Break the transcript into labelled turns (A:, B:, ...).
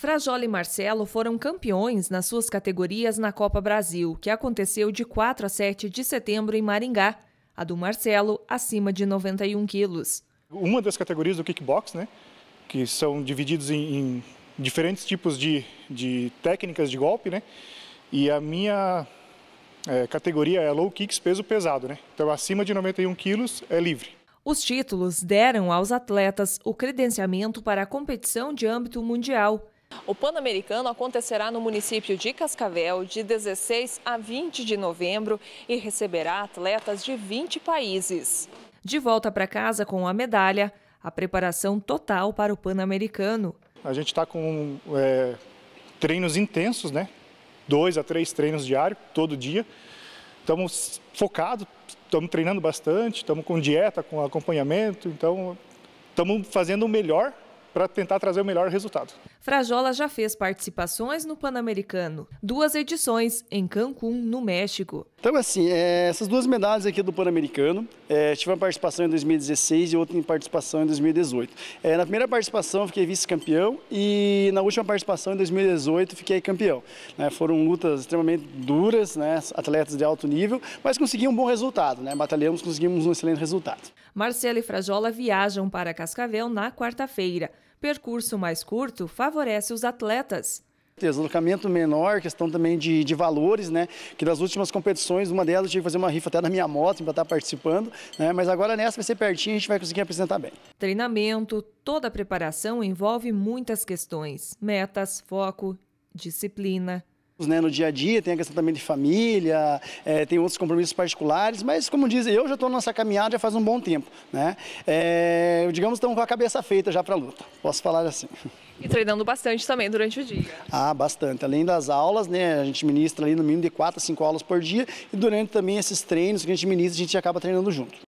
A: Frajola e Marcelo foram campeões nas suas categorias na Copa Brasil, que aconteceu de 4 a 7 de setembro em Maringá. A do Marcelo, acima de 91 quilos.
B: Uma das categorias do kickbox, né, que são divididos em, em diferentes tipos de, de, técnicas de golpe, né, e a minha é, categoria é low kicks peso pesado, né, então acima de 91 quilos é livre.
A: Os títulos deram aos atletas o credenciamento para a competição de âmbito mundial o Pan-Americano acontecerá no município de Cascavel de 16 a 20 de novembro e receberá atletas de 20 países. De volta para casa com a medalha, a preparação total para o Pan-Americano. A gente está com
B: é, treinos intensos, né? Dois a três treinos diários, todo dia. Estamos focados, estamos treinando bastante, estamos com dieta, com acompanhamento, então estamos fazendo o melhor para tentar trazer o melhor resultado.
A: Frajola já fez participações no Pan-Americano, duas edições em Cancún, no México.
C: Então, assim, é, essas duas medalhas aqui do Pan-Americano, é, tive uma participação em 2016 e outra em participação em 2018. É, na primeira participação fiquei vice-campeão e na última participação em 2018 fiquei campeão. Né, foram lutas extremamente duras, né, atletas de alto nível, mas consegui um bom resultado, né, batalhamos, conseguimos um excelente resultado.
A: Marcelo e Frajola viajam para Cascavel na quarta-feira. Percurso mais curto favorece os atletas.
C: Deslocamento menor, questão também de, de, valores, né? Que das últimas competições, uma delas eu tive que fazer uma rifa até na minha moto para estar tá participando, né? Mas agora nessa vai ser pertinho e a gente vai conseguir apresentar bem.
A: Treinamento, toda a preparação envolve muitas questões: metas, foco, disciplina,
C: né, no dia a dia, tem a questão também de família, é, tem outros compromissos particulares, mas como dizem, eu já estou nessa caminhada já faz um bom tempo, né? É, digamos, estamos com a cabeça feita já para a luta, posso falar assim.
A: E treinando bastante também durante o dia.
C: Ah, bastante. Além das aulas, né, a gente ministra ali no mínimo de 4 a 5 aulas por dia e durante também esses treinos que a gente ministra, a gente acaba treinando junto.